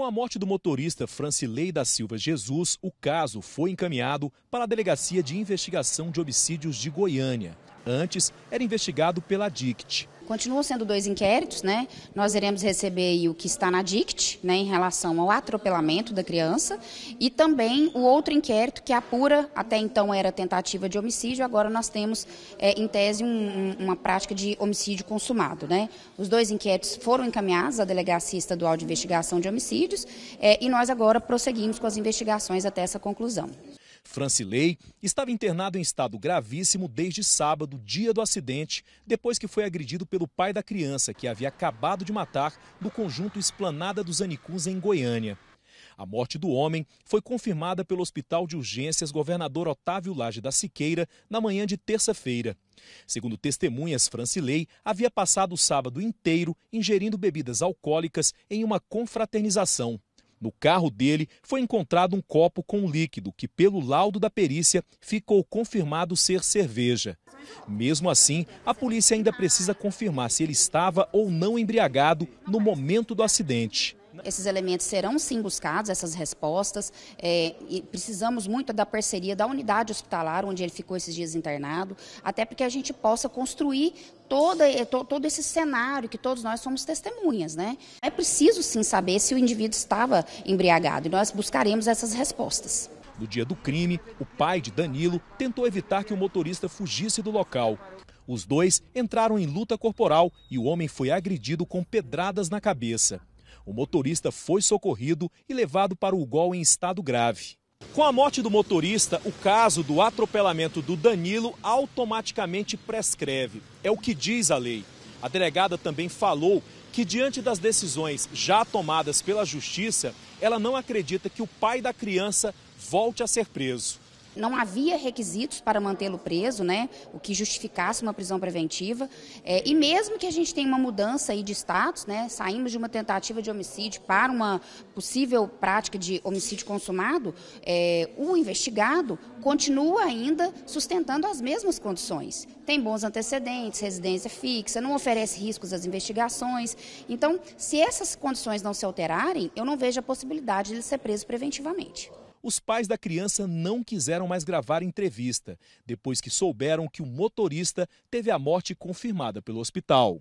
Com a morte do motorista Francilei da Silva Jesus, o caso foi encaminhado para a Delegacia de Investigação de Homicídios de Goiânia. Antes, era investigado pela DICT continuam sendo dois inquéritos, né? Nós iremos receber o que está na DICT, né, em relação ao atropelamento da criança, e também o outro inquérito que apura, até então era tentativa de homicídio, agora nós temos, é, em tese, um, uma prática de homicídio consumado, né? Os dois inquéritos foram encaminhados à Delegacia Estadual de Investigação de Homicídios é, e nós agora prosseguimos com as investigações até essa conclusão. Francilei estava internado em estado gravíssimo desde sábado, dia do acidente, depois que foi agredido pelo pai da criança, que havia acabado de matar, no conjunto Esplanada dos Anicuns, em Goiânia. A morte do homem foi confirmada pelo Hospital de Urgências Governador Otávio Laje da Siqueira na manhã de terça-feira. Segundo testemunhas, Francilei havia passado o sábado inteiro ingerindo bebidas alcoólicas em uma confraternização. No carro dele foi encontrado um copo com líquido que, pelo laudo da perícia, ficou confirmado ser cerveja. Mesmo assim, a polícia ainda precisa confirmar se ele estava ou não embriagado no momento do acidente. Esses elementos serão sim buscados, essas respostas. É, e precisamos muito da parceria da unidade hospitalar, onde ele ficou esses dias internado, até porque a gente possa construir toda, é, todo esse cenário que todos nós somos testemunhas. Né? É preciso sim saber se o indivíduo estava embriagado e nós buscaremos essas respostas. No dia do crime, o pai de Danilo tentou evitar que o motorista fugisse do local. Os dois entraram em luta corporal e o homem foi agredido com pedradas na cabeça. O motorista foi socorrido e levado para o gol em estado grave. Com a morte do motorista, o caso do atropelamento do Danilo automaticamente prescreve. É o que diz a lei. A delegada também falou que, diante das decisões já tomadas pela justiça, ela não acredita que o pai da criança volte a ser preso. Não havia requisitos para mantê-lo preso, né, o que justificasse uma prisão preventiva. É, e mesmo que a gente tenha uma mudança aí de status, né, saímos de uma tentativa de homicídio para uma possível prática de homicídio consumado, é, o investigado continua ainda sustentando as mesmas condições. Tem bons antecedentes, residência fixa, não oferece riscos às investigações. Então, se essas condições não se alterarem, eu não vejo a possibilidade de ele ser preso preventivamente os pais da criança não quiseram mais gravar entrevista, depois que souberam que o motorista teve a morte confirmada pelo hospital.